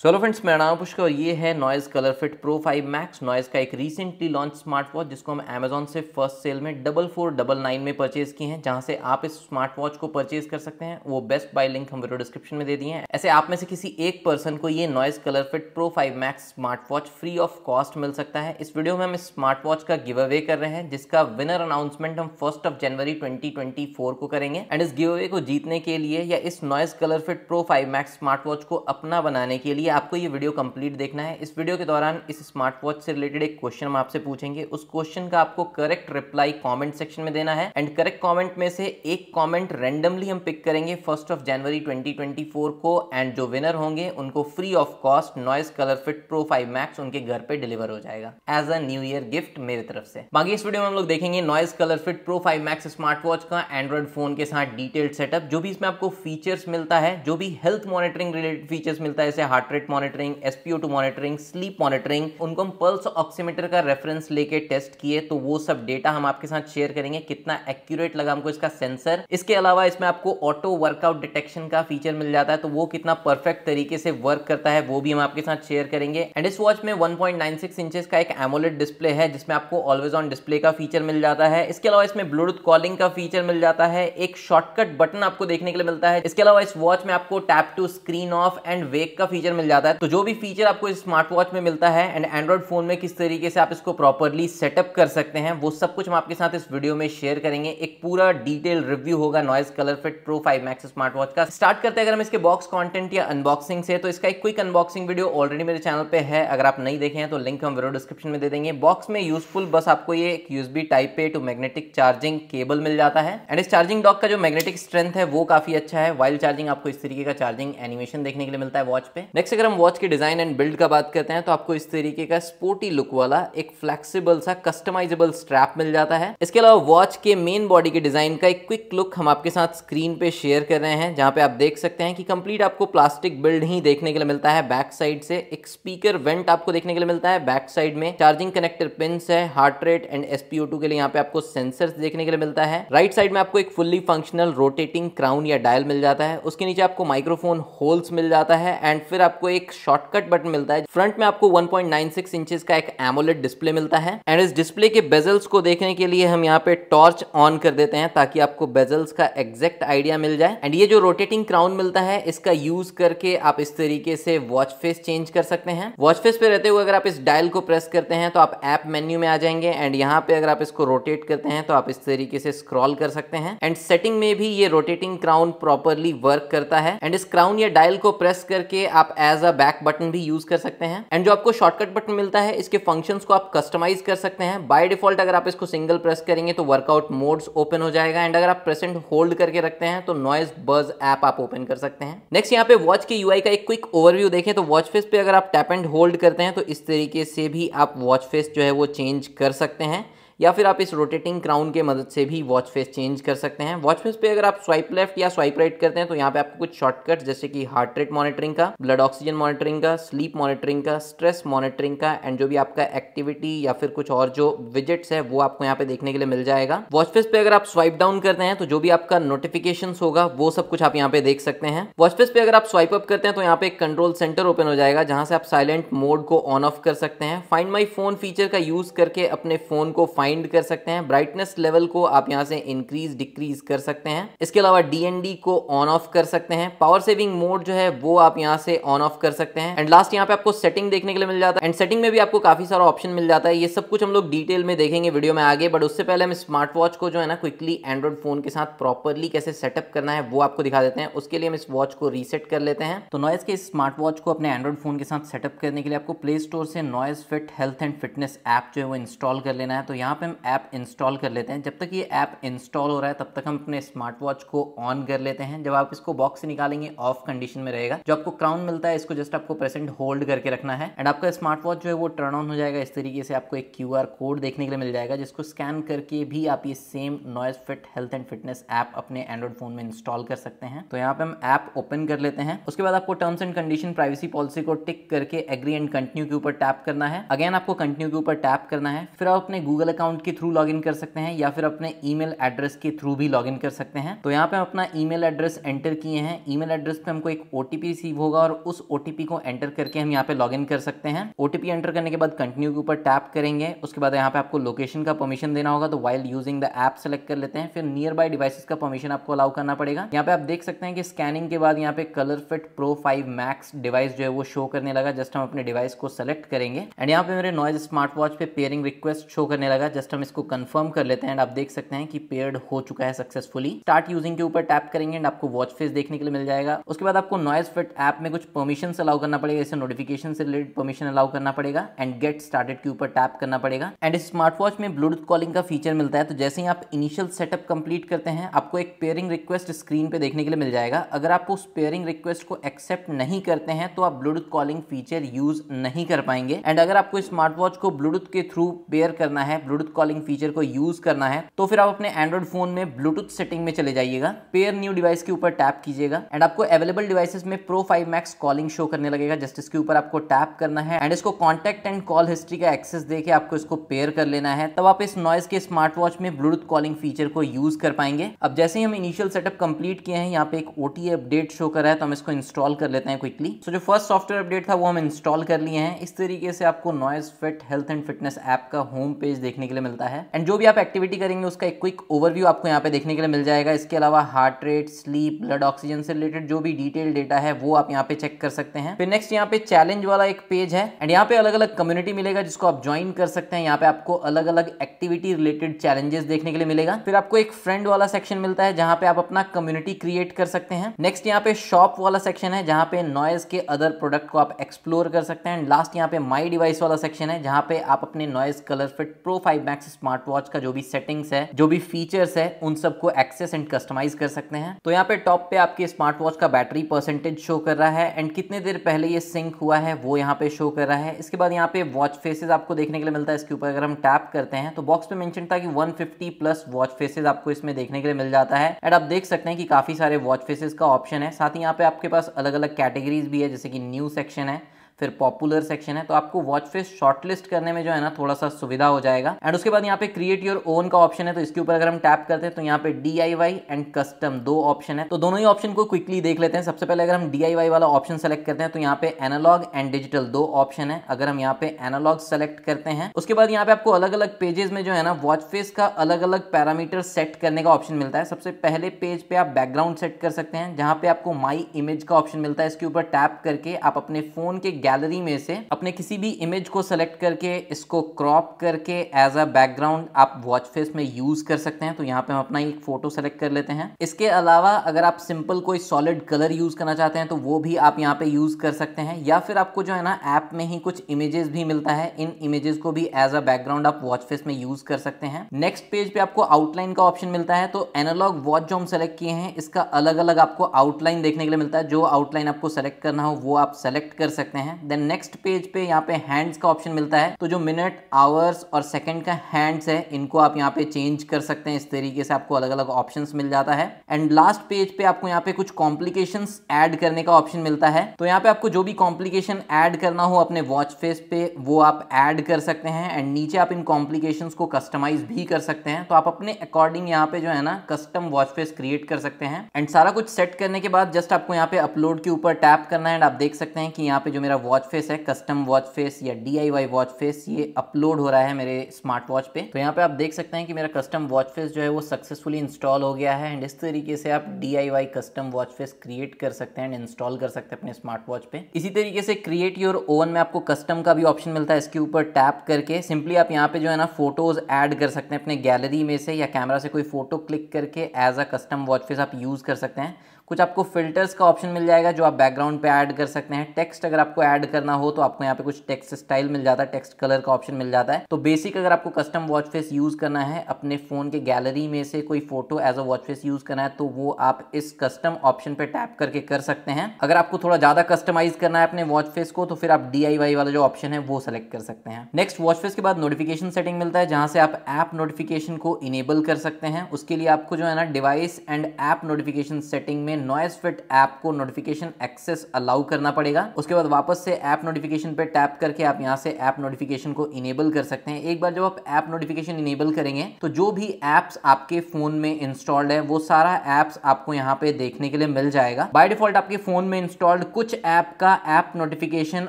so hello friends मेरा नाम पुष्कर और ये है Noise colour fit pro five max Noise का एक रिसेंटली लॉन्च स्मार्ट वॉच जिसको हम अमेजोन से फर्स्ट सेल में डबल फोर डबल नाइन में परचेज किए हैं जहां से आप इस स्मार्ट वॉच को परचेज कर सकते हैं वो बेस्ट बाय लिंक हम वीडियो डिस्क्रिप्शन में दे दिए हैं ऐसे आप में से किसी एक पर्सन को ये Noise colour fit pro five max smart watch free of cost मिल सकता है इस वीडियो में हम इस स्मार्ट वॉच का गिव अवे कर रहे हैं जिसका विनर अनाउंसमेंट हम फर्स्ट ऑफ जनवरी ट्वेंटी को करेंगे एंड इस गिव अवे को जीतने के लिए या इस Noise colour fit pro five max smart watch को अपना बनाने के लिए लिए आपको ये वीडियो कंप्लीट देखना है इस वीडियो के दौरान इस स्मार्ट वॉच से रिलेटेड एक क्वेश्चन हम आपसे पूछेंगे उस क्वेश्चन का आपको करेक्ट रिप्लाई कमेंट सेक्शन में देना है एंड करेक्ट कमेंट में से एक कमेंट रैंडमली हम पिक करेंगे फर्स्ट ऑफ जनवरी 2024 को एंड जो विनर होंगे उनको free of cost Noise colour fit pro five max उनके घर पे डिलीवर हो जाएगा as a new year gift मेरी तरफ से बाकी इस वीडियो में हम लोग देखेंगे Noise colour fit pro five max smart watch का एंड्रॉइड फोन के साथ डिटेल्ड सेटअप जो भी इसमें आपको फीचर्स मिलता है जो भी हेल्थ मॉनिटरिंग रिलेटेड फीचर्स मिलता है जैसे heart rate monitoring SpO two monitoring sleep monitoring उनको हम पल्स ऑक्सीमीटर का रेफरेंस लेके टेस्ट किए तो वो सब डेटा हम आपके साथ शेयर करेंगे कितना एक्यूरेट लगा हमको इसका सेंसर इसके अलावा इसमें आपको ऑटो वर्कआउट डिटेक्शन का फीचर मिल जाता है तो वो कितना परफेक्ट तरीके से वर्क करता है वो भी हम आपके साथ शेयर करेंगे एंड इस वॉच में वन पॉइंट का एक एमोलेट डिस्प्ले है जिसमें आपको ऑलवेज ऑन डिस्प्ले का फीचर मिल जाता है इसके अलावा इसमें ब्लूटूथ कॉलिंग का फीचर मिल जाता है एक शॉर्टकट बटन आपको देखने के लिए मिलता है इसके अलावा इस वॉच में आपको tap to screen off and wake का फीचर मिल मिल जाता है तो जो भी फीचर आपको इस स्मार्ट वॉच में मिलता है एंड एंड्रॉइड फोन में किस तरीके से आप इसको प्रॉपरली सेटअप कर सकते हैं वो सब कुछ हम आपके साथ इस वीडियो में शेयर करेंगे एक पूरा डिटेल रिव्यू होगा Noise colour fit pro five max smart watch का स्टार्ट करते हैं अगर हम इसके बॉक्स कॉन्टेंट या अनबॉक्सिंग से तो इसका एक क्विक अनबॉक्सिंग वीडियो ऑलरेडी मेरे चैनल पर है अगर आप नहीं देखें तो लिंक हम वीडियो डिस्क्रिप्शन में दे देंगे बॉक्स में यूजफुल बस आपको ये एक यूएसबी टाइप पे टू मैग्नेटिक चार्जिंग केबल मिल जाता है एंड इस चार्जिंग डॉक का जो मैग्नेटिक स्ट्रेंथ है वो काफी अच्छा है वाइल्ड चार्जिंग आपको इस तरीके का चार्जिंग एनिमेशन देखने के लिए मिलता है वॉच पे नेक्स्ट अगर हम वॉच के डिज़ाइन एंड बिल्ड का बात करते हैं तो आपको इस तरीके का स्पोर्टी लुक वाला एक फ्लेक्सिबल सा कस्टमाइजेबल स्ट्रैप मिल जाता है इसके अलावा वॉच के मेन बॉडी के डिज़ाइन का एक क्विक लुक हम आपके साथ स्क्रीन पे शेयर कर रहे हैं जहाँ पे आप देख सकते हैं कि कंप्लीट आपको प्लास्टिक बिल्ड ही देखने के लिए मिलता है बैक साइड से एक स्पीकर वेंट आपको देखने के लिए मिलता है बैक साइड में चार्जिंग कनेक्टर पिन है हार्ट रेट एंड एसपीओ के लिए यहाँ पे आपको सेंसर देखने के लिए मिलता है राइट साइड में आपको एक फुल्ली फंक्शनल रोटेटिंग क्राउन या डायल मिल जाता है उसके नीचे आपको माइक्रोफोन होल्स मिल जाता है एंड फिर आपको आपको एक शॉर्टकट बटन मिलता है फ्रंट में आपको 1.96 इंचेस का एक एमोलेट डिस्प्ले मिलता है एंड इस डिस्प्ले के बेजल्स को देखने के लिए हम यहाँ पे टॉर्च ऑन कर देते हैं ताकि आपको बेजल्स का एग्जैक्ट आइडिया मिल जाए एंड ये जो रोटेटिंग क्राउन मिलता है इसका यूज करके आप इस तरीके से वॉच फेस चेंज कर सकते हैं वॉच फेस पे रहते हुए अगर आप इस डायल को प्रेस करते हैं तो आप एप मेन्यू में आ जाएंगे एंड यहाँ पे अगर आप इसको रोटेट करते हैं तो आप इस तरीके से स्क्रॉल कर सकते हैं एंड सेटिंग में भी ये रोटेटिंग क्राउन प्रॉपरली वर्क करता है एंड इस क्राउन या डायल को प्रेस करके आप as as a back button भी यूज कर सकते हैं एंड जो आपको शॉर्टकट बटन मिलता है इसके फंक्शंस को आप कस्टमाइज कर सकते हैं बाय डिफॉल्ट अगर आप इसको सिंगल प्रेस करेंगे तो वर्कआउट मोड्स ओपन हो जाएगा एंड अगर आप प्रेसेंट होल्ड करके रखते हैं तो नॉइज बर्ज ऐप आप ओपन कर सकते हैं नेक्स्ट यहाँ पे वॉच के यू का एक क्विक ओवरव्यू देखें तो वॉच फेस पे अगर आप टैप एंड होल्ड करते हैं तो इस तरीके से भी आप वॉच फेस जो है वो चेंज कर सकते हैं या फिर आप इस रोटेटिंग क्राउन के मदद से भी वॉच फेस चेंज कर सकते हैं वॉच फेस पे अगर आप स्वाइप लेफ्ट या स्वाइप राइट करते हैं तो यहाँ पे आपको कुछ शॉर्टकट जैसे कि हार्ट रेट मॉनिटरिंग का ब्लड ऑक्सीजन मॉनिटरिंग का स्लीप मॉनिटरिंग का स्ट्रेस मॉनिटरिंग का एंड जो भी आपका एक्टिविटी या फिर कुछ और जो विजिट्स है वो आपको यहाँ पे देखने के लिए मिल जाएगा वॉच फेस पे अगर आप स्वाइप डाउन करते हैं तो जो भी आपका नोटिफिकेशन होगा वो सब कुछ आप यहाँ पे देख सकते हैं वॉच फेस पे अगर आप स्वाइप अप करते हैं तो यहाँ पे एक कंट्रोल सेंटर ओपन हो जाएगा जहां से आप साइलेंट मोड को ऑन ऑफ कर सकते हैं फाइंड माई फोन फीचर का यूज करके अपने फोन को फाइन फाइंड कर सकते हैं ब्राइटनेस लेवल को आप यहाँ से इंक्रीज डिक्रीज कर सकते हैं इसके अलावा डीएनडी को ऑन ऑफ कर सकते हैं पावर सेविंग मोड जो है वो आप यहाँ से ऑन ऑफ कर सकते हैं एंड लास्ट यहाँ पे आपको सेटिंग देखने के लिए मिल जाता है एंड सेटिंग में भी आपको काफी सारा ऑप्शन मिल जाता है ये सब कुछ हम लोग डिटेल में देखेंगे वीडियो में आगे बट उससे पहले हम स्मार्ट वॉच को जो है ना क्विकली एंड्रॉइड फोन के साथ प्रॉपरली कैसे सेटअप करना है वो आपको दिखा देते हैं उसके लिए हम इस वॉच को रीसेट कर लेते हैं तो नॉइस के इस स्मार्ट वॉच को अपने एंड्रॉइड फोन के साथ सेटअप करने के लिए आपको प्ले स्टोर से Noise fit health and fitness app जो है वो इंस्टॉल कर लेना है तो यहाँ यहाँ पे हम ऐप इंस्टॉल कर लेते हैं जब तक ये ऐप इंस्टॉल हो रहा है तब तक हम अपने स्मार्ट वॉच को ऑन कर लेते हैं जब आप इसको बॉक्स से निकालेंगे ऑफ कंडीशन में रहेगा जो आपको क्राउन मिलता है इसको जस्ट आपको प्रेसेंट होल्ड करके रखना है एंड आपका स्मार्ट वॉच जो है वो टर्न ऑन हो जाएगा इस तरीके से आपको एक क्यू कोड देखने के लिए मिल जाएगा जिसको स्कैन करके भी आप ये same Noise fit health and fitness app अपने एंड्रॉइड फोन में इंस्टॉल कर सकते हैं तो यहाँ पे हम ऐप ओपन कर लेते हैं उसके बाद आपको terms and condition privacy policy को टिक करके एग्री एंड कंटिन्यू के ऊपर टैप करना है अगेन आपको कंटिन्यू के ऊपर टैप करना है फिर आप अपने गूगल अकाउंट अकाउंट के थ्रू लॉगिन कर सकते हैं या फिर अपने ईमेल एड्रेस के थ्रू भी लॉगिन कर सकते हैं तो यहाँ पे हम अपना ईमेल एड्रेस एंटर किए हैं ईमेल एड्रेस पे हमको एक ओटीपी रिसीव होगा और उस ओटीपी को एंटर करके हम यहाँ पे लॉगिन कर सकते हैं ओटीपी एंटर करने के बाद कंटिन्यू के ऊपर टैप करेंगे उसके बाद यहाँ पे आपको लोकेशन का परमिशन देना होगा तो while using the app select कर लेते हैं फिर नियर बाय डिवाइसेस का परमिशन आपको अलाउ करना पड़ेगा यहाँ पे आप देख सकते हैं कि स्कैनिंग के बाद यहाँ पे colour fit pro five max device जो है वो शो करने लगा जस्ट हम अपने डिवाइस को सेलेक्ट करेंगे एंड यहाँ पे मेरे नॉइज स्मार्ट वॉच पे पेयरिंग रिक्वेस्ट शो करने लगा जस्ट हम इसको कंफर्म कर लेते हैं एंड आप देख सकते हैं कि पेयर्ड हो चुका है सक्सेसफुली स्टार्ट यूजिंग के ऊपर टैप करेंगे एंड आपको वॉच फेस देखने के लिए मिल जाएगा उसके बाद आपको नॉइज फिट ऐप में कुछ परमिशन अलाउ करना पड़ेगा इसे नोटिफिकेशन से रिलेटेड परमिशन अलाउ करना पड़ेगा एंड गेट स्टार्टेड के ऊपर टैप करना पड़ेगा एंड स्मार्ट वॉच में ब्लूटूथ कॉलिंग का फीचर मिलता है तो जैसे ही आप इनिशियल सेटअप कंप्लीट करते हैं आपको एक पेयरिंग रिक्वेस्ट स्क्रीन पे देखने के लिए मिल जाएगा अगर आप उस पेयरिंग रिक्वेस्ट को एक्सेप्ट नहीं करते हैं तो आप ब्लूटूथ कॉलिंग फीचर यूज नहीं कर पाएंगे एंड अगर आपको स्मार्ट वॉच को ब्लूटूथ के थ्रू पेयर करना है ब्लूटूथ ब्लूटूथ कॉलिंग फीचर को यूज करना है तो फिर आप अपने एंड्रॉइड फोन में ब्लूटूथ सेटिंग में चले जाइएगा पेयर न्यू डिवाइस के ऊपर टैप कीजिएगा एंड आपको अवेलेबल डिवाइसेस में pro five max calling show करने लगेगा जस्ट इसके ऊपर आपको टैप करना है एंड इसको कॉन्टेक्ट एंड कॉल हिस्ट्री का एक्सेस देके आपको इसको पेयर कर लेना है तब आप इस नॉइस के स्मार्ट वॉच में ब्लूटूथ कॉलिंग फीचर को यूज कर पाएंगे अब जैसे ही हम इनिशियल सेटअप कंप्लीट किए हैं यहाँ पे एक ओटी अपडेट शो कर रहा है तो हम इसको इंस्टॉल कर लेते हैं क्विकली सो so, जो फर्स्ट सॉफ्टवेयर अपडेट था वो हम इंस्टॉल कर लिए हैं इस तरीके से आपको Noise fit health and fitness app का होम पेज देखने के लिए मिलता है एंड जो भी आप एक्टिविटी करेंगे उसका एक क्विक ओवरव्यू आपको यहाँ पे देखने के लिए मिल जाएगा इसके अलावा heart rate sleep blood oxygen से रिलेटेड जो भी डिटेल डेटा है वो आप यहाँ पे चेक कर सकते हैं फिर नेक्स्ट यहाँ पे चैलेंज वाला एक पेज है एंड यहाँ पे अलग अलग कम्युनिटी मिलेगा जिसको आप ज्वाइन कर सकते हैं यहाँ पे आपको अलग अलग एक्टिविटी रिलेटेड चैलेंजेस देखने के लिए मिलेगा फिर आपको एक फ्रेंड वाला सेक्शन मिलता है जहाँ पे आप अपना कम्युनिटी क्रिएट कर सकते हैं नेक्स्ट यहाँ पे शॉप वाला सेक्शन है जहाँ पे नॉइज के अदर प्रोडक्ट को आप एक्सप्लोर कर सकते हैं लास्ट यहाँ पे माई डिवाइस वाला सेक्शन है जहाँ पे आप अपने Noise colour fit profile five max smart watch का जो भी सेटिंग्स है जो भी फीचर्स है उन सबको एक्सेस एंड कस्टमाइज कर सकते हैं तो यहाँ पे टॉप पे आपके स्मार्ट वॉच का बैटरी परसेंटेज शो कर रहा है एंड कितने देर पहले ये सिंक हुआ है वो यहाँ पे शो कर रहा है इसके बाद यहाँ पे वॉच फेसेस आपको देखने के लिए मिलता है इसके ऊपर अगर हम टैप करते हैं तो बॉक्स में मैंशन था कि वन प्लस वॉच फेसेज आपको इसमें देखने के लिए मिल जाता है एंड आप देख सकते हैं कि काफी सारे वॉच फेसेस का ऑप्शन है साथ ही यहाँ पे आपके पास अलग अलग कैटेगरीज भी है जैसे कि न्यू सेक्शन है फिर पॉपुलर सेक्शन है तो आपको वॉच फेस शॉर्टलिस्ट करने में जो है ना थोड़ा सा सुविधा हो जाएगा एंड उसके बाद यहाँ पे क्रिएट योर ओन का ऑप्शन है तो इसके ऊपर अगर हम टैप करते हैं तो यहाँ पे डी एंड कस्टम दो ऑप्शन है तो दोनों ही ऑप्शन को क्विकली देख लेते हैं सबसे पहले अगर हम डी वाला ऑप्शन सेलेक्ट करते हैं तो यहाँ पे एनालॉग एंड डिजिटल दो ऑप्शन है अगर हम यहाँ पे एनालॉग सेलेक्ट करते हैं उसके बाद यहाँ पे आपको अलग अलग पेजेस में जो है ना वॉच फेस का अलग अलग पैरामीटर सेट करने का ऑप्शन मिलता है सबसे पहले पेज पे आप बैकग्राउंड सेट कर सकते हैं जहां पे आपको माई इमेज का ऑप्शन मिलता है इसके ऊपर टैप करके आप अपने फोन के गैलरी में से अपने किसी भी इमेज को सेलेक्ट करके इसको क्रॉप करके एज अ बैकग्राउंड आप वॉच फेस में यूज कर सकते हैं तो यहाँ पे हम अपना एक फोटो सेलेक्ट कर लेते हैं इसके अलावा अगर आप सिंपल कोई सॉलिड कलर यूज करना चाहते हैं तो वो भी आप यहाँ पे यूज कर सकते हैं या फिर आपको जो है ना ऐप में ही कुछ इमेजेस भी मिलता है इन इमेजेस को भी एज अ बैकग्राउंड आप वॉच फेस में यूज कर सकते हैं नेक्स्ट पेज पे आपको आउटलाइन का ऑप्शन मिलता है तो एनालॉग वॉच जो हम सेलेक्ट किए हैं इसका अलग अलग आपको आउटलाइन देखने के लिए मिलता है जो आउटलाइन आपको सेलेक्ट करना हो वो आप सेलेक्ट कर सकते हैं हैं देन नेक्स्ट पेज पे यहाँ पे हैंड्स का ऑप्शन मिलता है तो जो मिनट आवर्स और सेकंड का हैंड्स है इनको आप यहाँ पे चेंज कर सकते हैं इस तरीके से आपको अलग अलग ऑप्शंस मिल जाता है एंड लास्ट पेज पे आपको यहाँ पे कुछ कॉम्प्लिकेशन एड करने का ऑप्शन मिलता है तो यहाँ पे आपको जो भी कॉम्प्लिकेशन एड करना हो अपने वॉच फेस पे वो आप एड कर सकते हैं एंड नीचे आप इन कॉम्प्लिकेशन को कस्टमाइज भी कर सकते हैं तो आप अपने अकॉर्डिंग यहाँ पे जो है ना कस्टम वॉच फेस क्रिएट कर सकते हैं एंड सारा कुछ सेट करने के बाद जस्ट आपको यहाँ पे अपलोड के ऊपर टैप करना है एंड आप देख सकते हैं कि यहाँ पे जो मेरा वॉच फेस है कस्टम वॉच फेस या डी वॉच फेस ये अपलोड हो रहा है मेरे स्मार्ट वॉच पे तो यहाँ पे आप देख सकते हैं कि मेरा कस्टम वॉच फेस जो है वो सक्सेसफुली इंस्टॉल हो गया है एंड इस तरीके से आप the custom watch face create कर सकते हैं एंड इंस्टॉल कर सकते हैं अपने स्मार्ट वॉच पे इसी तरीके से क्रिएट योर ओवन में आपको कस्टम का भी ऑप्शन मिलता है इसके ऊपर टैप करके सिंपली आप यहाँ पे जो है ना फोटोज एड कर सकते हैं अपने गैलरी में से या कैमरा से कोई फोटो क्लिक करके as a custom watch face आप यूज़ कर सकते हैं कुछ आपको फिल्टर्स का ऑप्शन मिल जाएगा जो आप बैकग्राउंड पे ऐड कर सकते हैं टेक्स्ट अगर आपको ऐड करना हो तो आपको यहाँ पे कुछ टेक्स्ट स्टाइल मिल जाता है टेक्स्ट कलर का ऑप्शन मिल जाता है तो बेसिक अगर आपको कस्टम वॉच फेस यूज़ करना है अपने फ़ोन के गैलरी में से कोई photo as a watch face use करना है तो वो आप इस कस्टम ऑप्शन पे टैप करके कर सकते हैं अगर आपको थोड़ा ज़्यादा कस्टमाइज करना है अपने वॉच फेस को तो फिर आप डी वाला जो ऑप्शन है वो सेलेक्ट कर सकते हैं नेक्स्ट वॉच फेस के बाद नोटिफिकेशन सेटिंग मिलता है जहां से आप ऐप नोटिफिकेशन को इनेबल कर सकते हैं उसके लिए आपको जो है ना device and app notification setting में में नॉइस फिट ऐप को नोटिफिकेशन एक्सेस अलाउ करना पड़ेगा उसके बाद वापस से ऐप नोटिफिकेशन पर टैप करके आप यहाँ से ऐप नोटिफिकेशन को इनेबल कर सकते हैं एक बार जब आप ऐप नोटिफिकेशन इनेबल करेंगे तो जो भी एप्स आपके फोन में इंस्टॉल्ड है वो सारा एप्स आपको यहाँ पे देखने के लिए मिल जाएगा बाय डिफॉल्ट आपके फोन में इंस्टॉल्ड कुछ ऐप का ऐप नोटिफिकेशन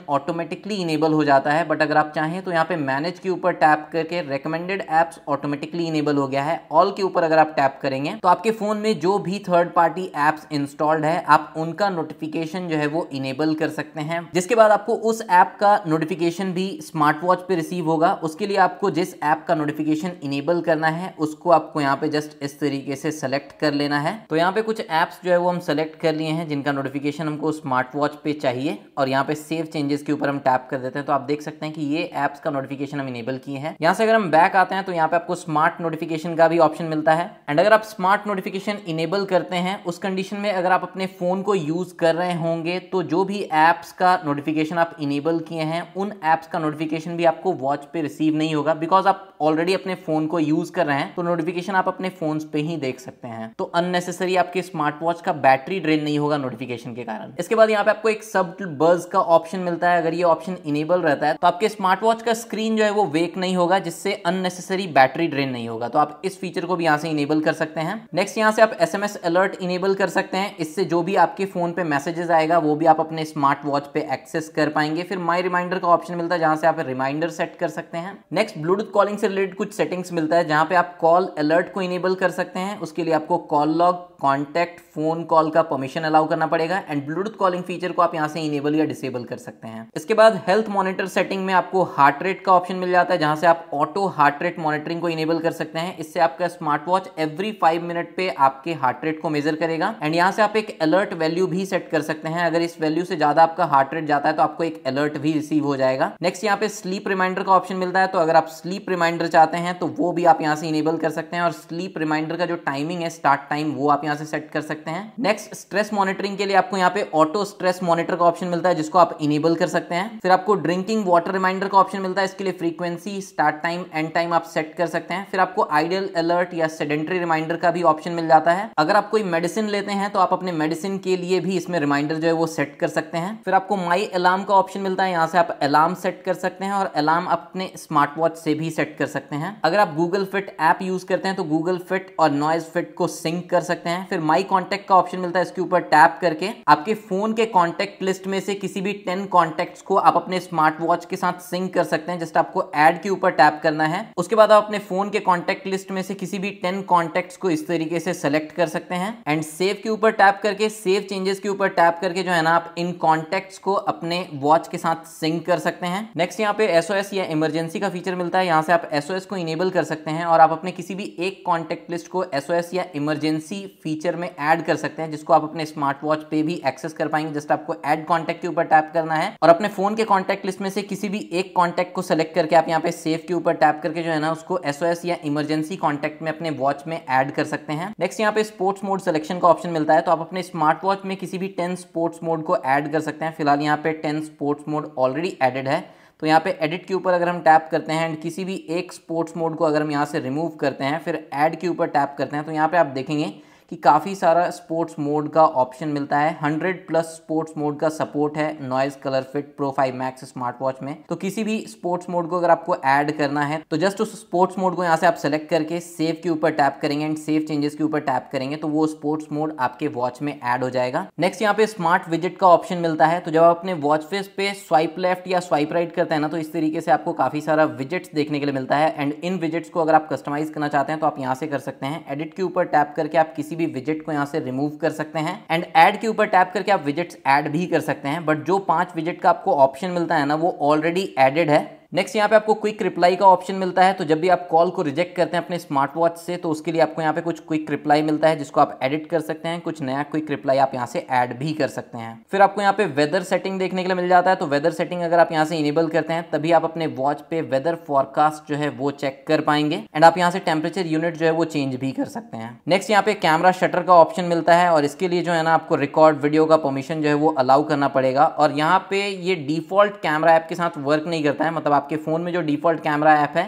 ऑटोमेटिकली इनेबल हो जाता है बट अगर आप चाहें तो यहाँ पे मैनेज के ऊपर टैप करके रिकमेंडेड एप्स ऑटोमेटिकली इनेबल हो गया है ऑल के ऊपर अगर आप टैप करेंगे तो आपके फोन में जो भी थर्ड पार्टी एप्स इंस्टॉल्ड है आप उनका नोटिफिकेशन जो है वो इनेबल कर सकते हैं जिसके बाद आपको उस ऐप का नोटिफिकेशन भी स्मार्ट वॉच पे रिसीव होगा उसके लिए आपको जिस ऐप का नोटिफिकेशन इनेबल करना है उसको आपको यहाँ पे जस्ट इस तरीके से सेलेक्ट कर लेना है तो यहाँ पे कुछ ऐप्स जो है वो हम सेलेक्ट कर लिए हैं जिनका नोटिफिकेशन हमको स्मार्ट वॉच पे चाहिए और यहाँ पे सेव चेंजेस के ऊपर हम टैप कर देते हैं तो आप देख सकते हैं कि ये एप्स का नोटिफिकेशन हम इनेबल किए हैं यहाँ से अगर हम बैक आते हैं तो यहाँ पे आपको स्मार्ट नोटिफिकेशन का भी ऑप्शन मिलता है एंड अगर आप स्मार्ट नोटिफिकेशन इनेबल करते हैं उस कंडीशन में में अगर आप अपने फ़ोन को यूज़ कर रहे होंगे तो जो भी ऐप्स का नोटिफिकेशन आप इनेबल किए हैं उन ऐप्स का नोटिफिकेशन भी आपको वॉच पे रिसीव नहीं होगा बिकॉज आप ऑलरेडी अपने फ़ोन को यूज़ कर रहे हैं तो नोटिफिकेशन आप अपने फ़ोन पे ही देख सकते हैं तो अननेसेसरी आपके स्मार्ट वॉच का बैटरी ड्रेन नहीं होगा नोटिफिकेशन के कारण इसके बाद यहाँ पे आपको एक सब बर्ज का ऑप्शन मिलता है अगर ये ऑप्शन इनेबल रहता है तो आपके स्मार्ट वॉच का स्क्रीन जो है वो वेक नहीं होगा जिससे अननेसेसरी बैटरी ड्रेन नहीं होगा तो आप इस फीचर को भी यहाँ से इनेबल कर सकते हैं नेक्स्ट यहाँ से आप एस अलर्ट इनेबल कर सकते हैं सकते हैं इससे जो भी आपके फ़ोन पे मैसेजेस आएगा वो भी आप अपने स्मार्ट वॉच पे एक्सेस कर पाएंगे फिर माई रिमाइंडर का ऑप्शन मिलता है जहाँ से आप रिमाइंडर सेट कर सकते हैं नेक्स्ट ब्लूटूथ कॉलिंग से रिलेटेड कुछ सेटिंग्स मिलता है जहाँ पे आप कॉल अलर्ट को इनेबल कर सकते हैं उसके लिए आपको call log contact phone call का परमिशन अलाउ करना पड़ेगा एंड ब्लूटूथ कॉलिंग फीचर को आप यहाँ से इनेबल या डिसेबल कर सकते हैं इसके बाद हेल्थ मॉनिटर सेटिंग में आपको हार्ट रेट का ऑप्शन मिल जाता है जहां से आप ऑटो हार्ट रेट मॉनिटरिंग को इनेबल कर सकते हैं इससे आपका smart watch every five minute पे आपके हार्ट रेट को मेजर करेगा एंड यहाँ से आप एक अलर्ट वैल्यू भी सेट कर सकते हैं अगर इस वैल्यू से ज्यादा आपका हार्ट रेट जाता है तो आपको एक अलर्ट भी रिसीव हो जाएगा नेक्स्ट यहाँ पे स्लीप रिमाइंडर का ऑप्शन मिलता है तो अगर आप स्लीप रिमाइंडर चाहते हैं तो वो भी आप यहाँ से इनेबल कर सकते हैं और स्लीप रिमाइंडर का जो टाइमिंग है स्टार्ट टाइम वो आप यहाँ से सेट कर सकते हैं नेक्स्ट स्ट्रेस मॉनिटरिंग के लिए आपको यहाँ पे ऑटो स्ट्रेस मॉनिटर का ऑप्शन मिलता है जिसको आप इनेबल कर सकते हैं फिर आपको ड्रिंकिंग वाटर रिमाइंडर का ऑप्शन मिलता है इसके लिए frequency start time and time आप सेट कर सकते हैं फिर आपको आइडियल अलर्ट या सेडेंट्री रिमाइंडर का भी ऑप्शन मिल जाता है अगर आप कोई मेडिसिन लेते हैं तो आप अपने मेडिसिन के लिए भी इसमें रिमाइंडर जो है वो सेट कर सकते हैं फिर आपको माई अलार्म का ऑप्शन मिलता है यहाँ से आप अलार्म सेट कर सकते हैं और अलार्म अपने स्मार्ट वॉच से भी सेट कर सकते हैं अगर आप गूगल फिट ऐप यूज करते हैं तो गूगल फिट और नॉइज फिट को सिंक कर सकते हैं हैं फिर माई कॉन्टेक्ट का ऑप्शन मिलता है इसके ऊपर टैप करके आपके फोन के कॉन्टेक्ट लिस्ट में से किसी भी टेन कॉन्टेक्ट को आप अपने स्मार्ट वॉच के साथ सिंक कर सकते हैं जस्ट आपको एड के ऊपर टैप करना है उसके बाद आप अपने फोन के कॉन्टेक्ट लिस्ट में से किसी भी टेन कॉन्टेक्ट को इस तरीके से सेलेक्ट कर सकते हैं एंड सेव के ऊपर टैप करके सेव चेंजेस के ऊपर टैप करके जो है ना आप इन कॉन्टेक्ट को अपने वॉच के साथ सिंक कर सकते हैं नेक्स्ट यहाँ पे एसओएस या इमरजेंसी का फीचर मिलता है यहाँ से आप एसओएस को इनेबल कर सकते हैं और आप अपने किसी भी एक कॉन्टेक्ट लिस्ट को एसओएस या इमरजेंसी फीचर में ऐड कर सकते हैं जिसको आप अपने स्मार्ट वॉच पे भी एक्सेस कर पाएंगे जस्ट आपको ऐड कॉन्टैक्ट के ऊपर टैप करना है और अपने फोन के कॉन्टैक्ट लिस्ट में से किसी भी एक कॉन्टैक्ट को सिलेक्ट करके आप यहाँ पे सेफ के ऊपर टैप करके जो है ना उसको एस या इमरजेंसी कॉन्टैक्ट में अपने वॉच में एड कर सकते हैं नेक्स्ट यहाँ पे स्पोर्ट्स मोड सिलेक्शन का ऑप्शन मिलता है तो आप अपने स्मार्ट वॉच में किसी भी टेन स्पोर्ट्स मोड को एड कर सकते हैं फिलहाल यहाँ पे ten sports mode already added है तो यहाँ पे एडिट के ऊपर अगर हम टैप करते हैं एंड किसी भी एक स्पोर्ट्स मोड को अगर हम यहाँ से रिमूव करते हैं फिर ऐड के ऊपर टैप करते हैं तो यहाँ पे आप देखेंगे कि काफ़ी सारा स्पोर्ट्स मोड का ऑप्शन मिलता है 100 प्लस स्पोर्ट्स मोड का सपोर्ट है Noise colour fit pro five max smart watch में तो किसी भी स्पोर्ट्स मोड को अगर आपको ऐड करना है तो जस्ट उस स्पोर्ट्स मोड को यहाँ से आप सेलेक्ट करके सेव के ऊपर टैप करेंगे एंड सेव चेंजेस के ऊपर टैप करेंगे तो वो स्पोर्ट्स मोड आपके वॉच में ऐड हो जाएगा नेक्स्ट यहाँ पे स्मार्ट विजिट का ऑप्शन मिलता है तो जब आप अपने वॉच फेस पे स्वाइप लेफ्ट या स्वाइप राइट करते हैं ना तो इस तरीके से आपको काफ़ी सारा विजिट्स देखने के लिए मिलता है एंड इन विजिट्स को अगर आप कस्टमाइज करना चाहते हैं तो आप यहाँ से कर सकते हैं एडिट के ऊपर टैप करके आप किसी भी विजिट को यहाँ से रिमूव कर सकते हैं एंड एड के ऊपर टैप करके आप विजिट एड भी कर सकते हैं बट जो पांच विजिट का आपको ऑप्शन मिलता है ना वो ऑलरेडी एडेड है नेक्स्ट यहाँ पे आपको क्विक रिप्लाई का ऑप्शन मिलता है तो जब भी आप कॉल को रिजेक्ट करते हैं अपने स्मार्ट वॉच से तो उसके लिए आपको यहाँ पे कुछ क्विक रिप्लाई मिलता है जिसको आप एडिट कर सकते हैं कुछ नया क्विक रिप्लाई आप यहाँ से ऐड भी कर सकते हैं फिर आपको यहाँ पे वेदर सेटिंग देखने के लिए मिल जाता है तो वेदर सेटिंग अगर आप यहाँ से इनेबल करते हैं तभी आप अपने वॉच पे वेदर फॉरकास्ट जो है वो चेक कर पाएंगे एंड आप यहाँ से टेम्परेचर यूनिट जो है वो चेंज भी कर सकते हैं नेक्स्ट यहाँ पे कैमरा शटर का ऑप्शन मिलता है और इसके लिए जो है ना आपको रिकॉर्ड वीडियो का परमिशन जो है वो अलाउ करना पड़ेगा और यहाँ पे ये डिफॉल्ट कैमरा ऐप के साथ वर्क नहीं करता है मतलब आपके फ़ोन में जो डिफ़ॉल्ट कैमरा ऐप है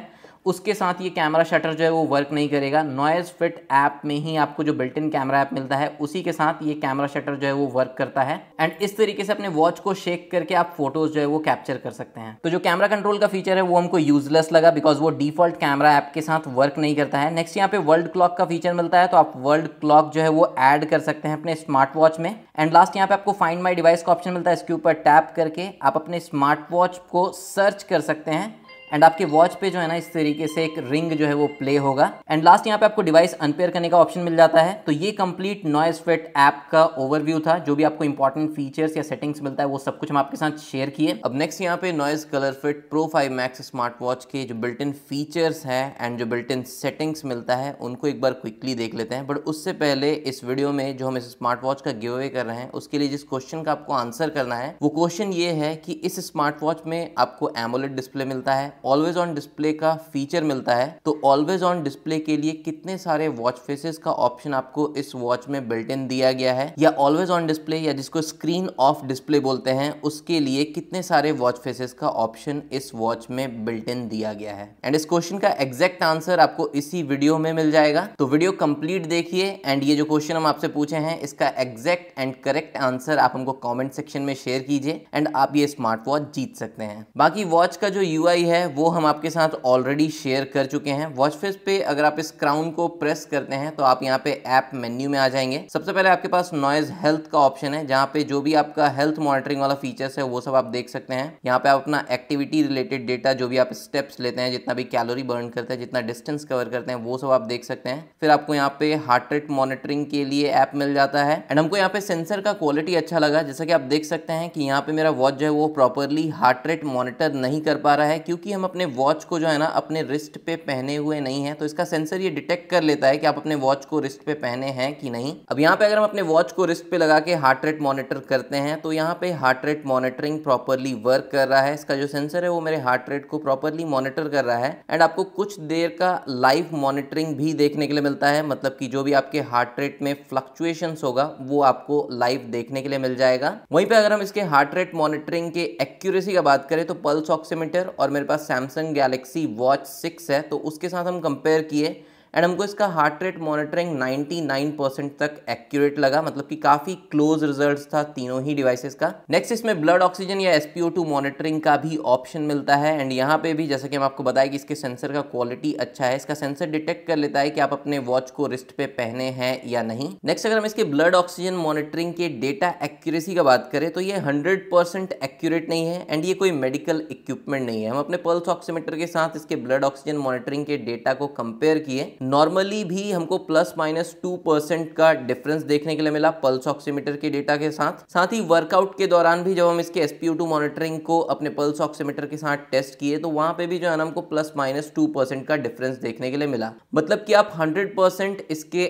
उसके साथ ये कैमरा शटर जो है वो वर्क नहीं करेगा नॉइज़ फिट ऐप में ही आपको जो बिल्ट इन कैमरा ऐप मिलता है उसी के साथ ये कैमरा शटर जो है वो वर्क करता है एंड इस तरीके से अपने वॉच को शेक करके आप फोटोज जो है वो कैप्चर कर सकते हैं तो जो कैमरा कंट्रोल का फीचर है वो हमको यूजलेस लगा बिकॉज वो डिफॉल्ट कैमरा ऐप के साथ वर्क नहीं करता है नेक्स्ट यहाँ पे वर्ल्ड क्लॉक का फीचर मिलता है तो आप वर्ल्ड क्लॉक जो है वो एड कर सकते हैं अपने स्मार्ट वॉच में एंड लास्ट यहाँ पे आपको फाइंड माई डिवाइस का ऑप्शन मिलता है इसके ऊपर टैप करके आप अपने स्मार्ट वॉच को सर्च कर सकते हैं एंड आपके वॉच पे जो है ना इस तरीके से एक रिंग जो है वो प्ले होगा एंड लास्ट यहाँ पे आपको डिवाइस अनपेयर करने का ऑप्शन मिल जाता है तो ये कंप्लीट नॉइस फिट ऐप का ओवरव्यू था जो भी आपको इंपॉर्टेंट फीचर्स या सेटिंग्स मिलता है वो सब कुछ हम आपके साथ शेयर किए अब नेक्स्ट यहाँ पे Noise colour fit pro five max smart watch के जो बिल्ट इन फीचर्स है एंड जो बिल्ट इन सेटिंग्स मिलता है उनको एक बार क्विकली देख लेते हैं बट उससे पहले इस वीडियो में जो हम इस स्मार्ट वॉच का गिव अवे कर रहे हैं उसके लिए जिस क्वेश्चन का आपको आंसर करना है वो क्वेश्चन ये है कि इस स्मार्ट वॉच में आपको एमोलेट डिस्प्ले मिलता है ऑलवेज ऑन डिस्प्ले का फीचर मिलता है तो ऑलवेज ऑन डिस्प्ले के लिए कितने सारे वॉच फेसेस का ऑप्शन आपको इस वॉच में बिल्ट इन दिया गया है या ऑलवेज ऑन डिस्प्ले या जिसको स्क्रीन ऑफ डिस्प्ले बोलते हैं उसके लिए कितने सारे वॉच फेसेस का ऑप्शन इस वॉच में बिल्ट इन दिया गया है एंड इस क्वेश्चन का एग्जैक्ट आंसर आपको इसी वीडियो में मिल जाएगा तो वीडियो कंप्लीट देखिए एंड ये जो क्वेश्चन हम आपसे पूछे हैं इसका एग्जैक्ट एंड करेक्ट आंसर आप हमको कॉमेंट सेक्शन में शेयर कीजिए एंड आप ये स्मार्ट वॉच जीत सकते हैं बाकी वॉच का जो यू है वो हम आपके साथ ऑलरेडी शेयर कर चुके हैं वॉच फेस पे अगर आप इस क्राउन को प्रेस करते हैं तो आप यहाँ पे ऐप मेन्यू में आ जाएंगे सबसे पहले आपके पास नॉइज हेल्थ का ऑप्शन है जहाँ पे जो भी आपका हेल्थ मॉनिटरिंग वाला फीचर्स है वो सब आप देख सकते हैं यहाँ पे आप अपना एक्टिविटी रिलेटेड डेटा जो भी आप स्टेप्स लेते हैं जितना भी कैलोरी बर्न करते हैं जितना डिस्टेंस कवर करते हैं वो सब आप देख सकते हैं फिर आपको यहाँ पे हार्ट रेट मॉनिटरिंग के लिए ऐप मिल जाता है एंड हमको यहाँ पे सेंसर का क्वालिटी अच्छा लगा जैसा कि आप देख सकते हैं कि यहाँ पे मेरा वॉच जो है वो प्रॉपरली हार्ट रेट मॉनिटर नहीं कर पा रहा है क्योंकि हम अपने वॉच को जो है ना अपने रिस्ट पे पहने हुए नहीं है तो इसका सेंसर ये डिटेक्ट कर लेता है कि आप अपने वॉच को रिस्ट पे पहने हैं कि नहीं अब यहाँ पे अगर हम अपने वॉच को रिस्ट पे लगा के हार्ट रेट मॉनिटर करते हैं तो यहाँ पे heart rate monitoring properly work कर रहा है इसका जो सेंसर है वो मेरे हार्ट रेट को प्रॉपरली मॉनिटर कर रहा है एंड आपको कुछ देर का लाइव मॉनिटरिंग भी देखने के लिए मिलता है मतलब की जो भी आपके हार्ट रेट में फ्लक्चुएशन होगा वो आपको लाइव देखने के लिए मिल जाएगा वहीं पर अगर हम इसके हार्ट रेट मॉनिटरिंग के एक्यूरेसी का बात करें तो पल्स ऑक्सीमीटर और मेरे पास सैमसंग गैलेक्सी वॉच सिक्स है तो उसके साथ हम कंपेयर किए एंड हमको इसका हार्ट रेट मॉनिटरिंग 99 परसेंट तक एक्यूरेट लगा मतलब कि काफ़ी क्लोज रिजल्ट था तीनों ही डिवाइसेस का नेक्स्ट इसमें ब्लड ऑक्सीजन या एसपीओ मॉनिटरिंग का भी ऑप्शन मिलता है एंड यहाँ पे भी जैसा कि हम आपको बताएं कि इसके सेंसर का क्वालिटी अच्छा है इसका सेंसर डिटेक्ट कर लेता है कि आप अपने वॉच को रिस्ट पे पहने हैं या नहीं नेक्स्ट अगर हम इसके ब्लड ऑक्सीजन मॉनिटरिंग के डेटा एक्यूरेसी का बात करें तो ये हंड्रेड परसेंट एक्यूरेट नहीं है एंड ये कोई मेडिकल इक्विपमेंट नहीं है हम अपने पल्स ऑक्सीमीटर के साथ इसके ब्लड ऑक्सीजन मॉनिटरिंग के डेटा को कंपेयर किए नॉर्मली भी हमको प्लस माइनस टू परसेंट का डिफरेंस देखने के लिए मिला पल्स ऑक्सीमीटर के डेटा के साथ साथ ही वर्कआउट के दौरान भी जब हम इसके टू मॉनिटरिंग को अपने पल्स ऑक्सीमीटर के साथ टेस्ट किए तो वहां पे भी जो है ना हमको प्लस माइनस टू परसेंट का डिफरेंस देखने के लिए मिला मतलब कि आप हंड्रेड परसेंट इसके